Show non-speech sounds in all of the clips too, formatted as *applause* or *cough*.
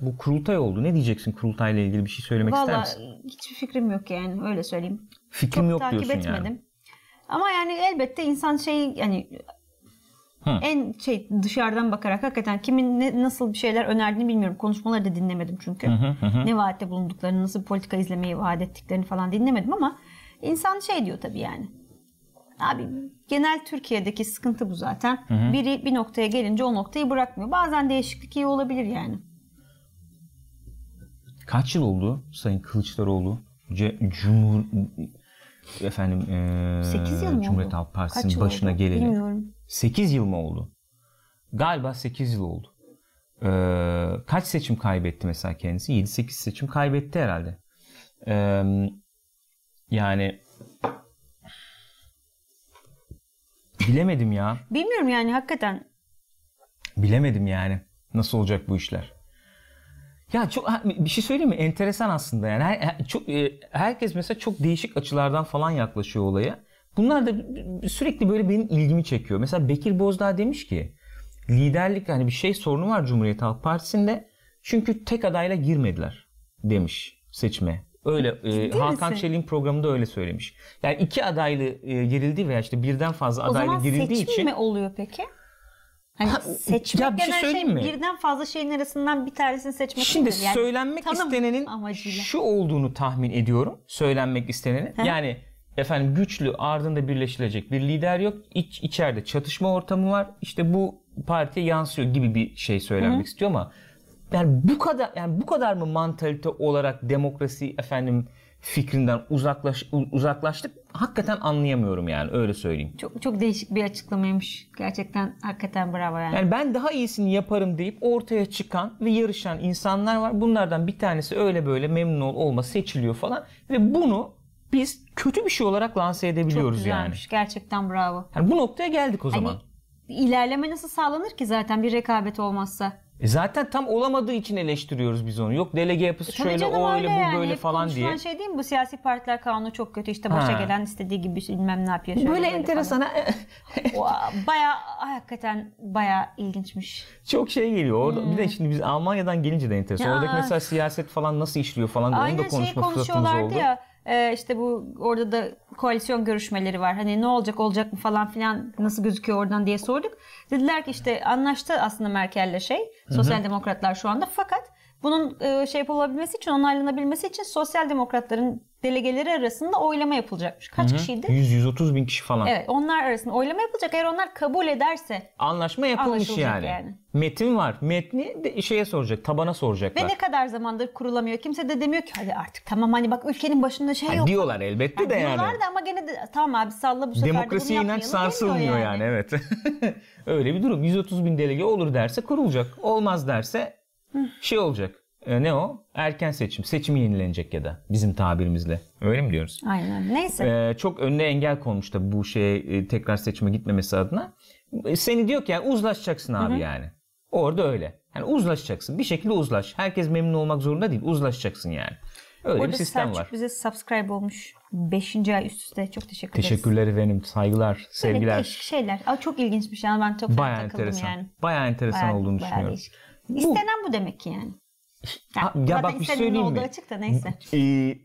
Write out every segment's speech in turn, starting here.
Bu kurultay oldu. Ne diyeceksin kurultayla ilgili bir şey söylemek Vallahi, ister misin? Valla hiçbir fikrim yok yani öyle söyleyeyim. Fikrim Çok yok takip diyorsun etmedim. yani. Ama yani elbette insan şey yani Hı. En şey dışarıdan bakarak hakikaten kimin ne, nasıl bir şeyler önerdiğini bilmiyorum. Konuşmaları da dinlemedim çünkü. Hı hı hı. Ne vaatte bulunduklarını, nasıl politika izlemeyi vaat ettiklerini falan dinlemedim ama insan şey diyor tabii yani. Abi genel Türkiye'deki sıkıntı bu zaten. Hı hı. Biri bir noktaya gelince o noktayı bırakmıyor. Bazen değişiklik iyi olabilir yani kaç yıl oldu Sayın Kılıçdaroğlu C- Cumhur efendim e, 8 yıl mı Cumhuriyet Halk Partisi'nin başına oldu? geleni. Bilmiyorum. 8 yıl mı oldu? Galiba 8 yıl oldu. E, kaç seçim kaybetti mesela kendisi? 7-8 seçim kaybetti herhalde. E, yani bilemedim ya. Bilmiyorum yani hakikaten. Bilemedim yani. Nasıl olacak bu işler? Ya çok bir şey söyleyeyim mi? Enteresan aslında yani. Her, çok e, herkes mesela çok değişik açılardan falan yaklaşıyor olaya. Bunlar da sürekli böyle benim ilgimi çekiyor. Mesela Bekir Bozdağ demiş ki liderlik yani bir şey sorunu var Cumhuriyet Halk Partisi'nde. Çünkü tek adayla girmediler demiş seçme. Öyle e, Ciddi Hakan Çelik'in programında öyle söylemiş. Yani iki adaylı e, girildi veya işte birden fazla o adaylı girildiği için. O zaman seçim mi oluyor peki? Hani seçmek ya bir şey, şey söyleyeyim şey, mi? Birden fazla şeyin arasından bir tanesini seçmek Şimdi yani söylenmek istenenin amacıyla. şu olduğunu tahmin ediyorum. Söylenmek istenenin. He? Yani efendim güçlü ardında birleşilecek bir lider yok. İç, içeride çatışma ortamı var. İşte bu partiye yansıyor gibi bir şey söylenmek hı istiyor ama yani bu kadar yani bu kadar mı mantalite olarak demokrasi efendim fikrinden uzaklaş, uzaklaştık. Hakikaten anlayamıyorum yani öyle söyleyeyim. Çok çok değişik bir açıklamaymış. Gerçekten hakikaten bravo yani. Yani ben daha iyisini yaparım deyip ortaya çıkan ve yarışan insanlar var. Bunlardan bir tanesi öyle böyle memnun ol olma seçiliyor falan. Ve bunu biz kötü bir şey olarak lanse edebiliyoruz Çok güzelmiş. yani. Gerçekten bravo. Yani bu noktaya geldik o hani zaman. İlerleme nasıl sağlanır ki zaten bir rekabet olmazsa? E zaten tam olamadığı için eleştiriyoruz biz onu. Yok delege yapısı e şöyle o öyle, bu yani. böyle falan diye. şey değil mi? Bu siyasi partiler kanunu çok kötü. İşte başa ha. gelen istediği gibi bilmem ne yapıyor. Şöyle böyle, böyle enteresan. *laughs* baya hakikaten baya ilginçmiş. Çok şey geliyor. Orada, hmm. Bir de hmm. şimdi biz Almanya'dan gelince de enteresan. Ya. Oradaki mesela siyaset falan nasıl işliyor falan Aynı onu da şey konuşma fırsatımız oldu. ya ee, işte bu orada da koalisyon görüşmeleri var. Hani ne olacak olacak mı falan filan nasıl gözüküyor oradan diye sorduk. Dediler ki işte anlaştı aslında Merkel'le şey. Sosyal Hı-hı. demokratlar şu anda fakat bunun e, şey yapılabilmesi için onaylanabilmesi için sosyal demokratların delegeleri arasında oylama yapılacakmış. Kaç Hı-hı. kişiydi? 100-130 bin kişi falan. Evet onlar arasında oylama yapılacak. Eğer onlar kabul ederse Anlaşma yapılmış yani. yani. Metin var. Metni de şeye soracak, tabana soracaklar. Ve ne kadar zamandır kurulamıyor? Kimse de demiyor ki hadi artık tamam hani bak ülkenin başında şey ha, yok. Diyorlar elbette yani de yani. Diyorlar da ama gene de tamam abi salla bu sefer Demokrasi de bunu inanç sarsılmıyor yani. yani evet. *laughs* Öyle bir durum. 130 bin delege olur derse kurulacak. Olmaz derse şey olacak. Ee, ne o? Erken seçim. Seçim yenilenecek ya da bizim tabirimizle. Öyle mi diyoruz? Aynen. Neyse. E, çok önüne engel konmuş da bu şey tekrar seçime gitmemesi adına. E, seni diyor ki yani uzlaşacaksın abi Hı-hı. yani. Orada öyle. Yani uzlaşacaksın. Bir şekilde uzlaş. Herkes memnun olmak zorunda değil. Uzlaşacaksın yani. Öyle Orada bir sistem Selçuk var. bize subscribe olmuş. Beşinci ay üst üste. Çok teşekkür ederiz. Teşekkürler efendim. Saygılar, sevgiler. Böyle değişik şeyler. Aa, çok ilginçmiş yani ben çok bayağı takıldım enteresan. yani. Bayağı enteresan bayağı, olduğunu bayağı düşünüyorum. Değişik. İstenen bu. bu demek ki yani. Yani ya bak bir söyleyeyim mi? açık da neyse. Ee,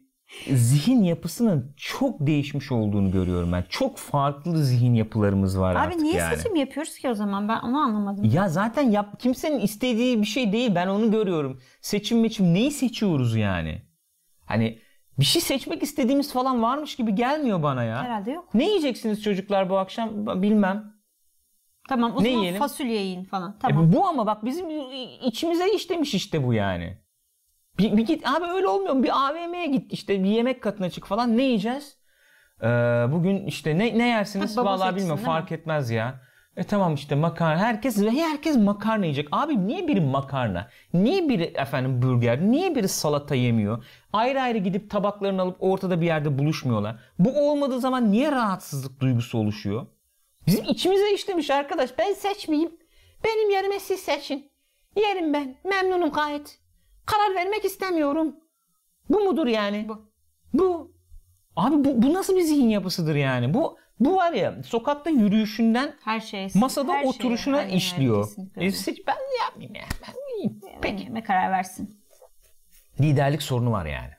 zihin yapısının çok değişmiş olduğunu görüyorum ben. Çok farklı zihin yapılarımız var Abi artık niye seçim yapıyoruz ki o zaman? Ben onu anlamadım. Ya zaten yap kimsenin istediği bir şey değil. Ben onu görüyorum. Seçim meçim neyi seçiyoruz yani? Hani bir şey seçmek istediğimiz falan varmış gibi gelmiyor bana ya. Herhalde yok. Ne yiyeceksiniz çocuklar bu akşam bilmem. Tamam o ne zaman yiyelim? fasulye yiyin falan. E, tamam. E bu ama bak bizim içimize işlemiş işte bu yani. Bir, bir git abi öyle olmuyor mu? Bir AVM'ye git işte bir yemek katına çık falan ne yiyeceğiz? Ee, bugün işte ne, ne yersiniz Tabii vallahi bilmiyorum fark etmez ya. E tamam işte makarna. Herkes ve herkes makarna yiyecek. Abi niye biri makarna? Niye biri efendim burger? Niye biri salata yemiyor? Ayrı ayrı gidip tabaklarını alıp ortada bir yerde buluşmuyorlar. Bu olmadığı zaman niye rahatsızlık duygusu oluşuyor? Bizim içimize işlemiş arkadaş. Ben seçmeyeyim. Benim yerime siz seçin. Yerim ben. Memnunum gayet. Karar vermek istemiyorum. Bu mudur yani? Bu. Bu. Abi bu, bu nasıl bir zihin yapısıdır yani? Bu bu var ya sokakta yürüyüşünden her şey masada her şey. oturuşuna şey, işliyor. E, yani, ben yapmayayım ya. Ben iyiyim. Peki. Yemek karar versin. Liderlik sorunu var yani.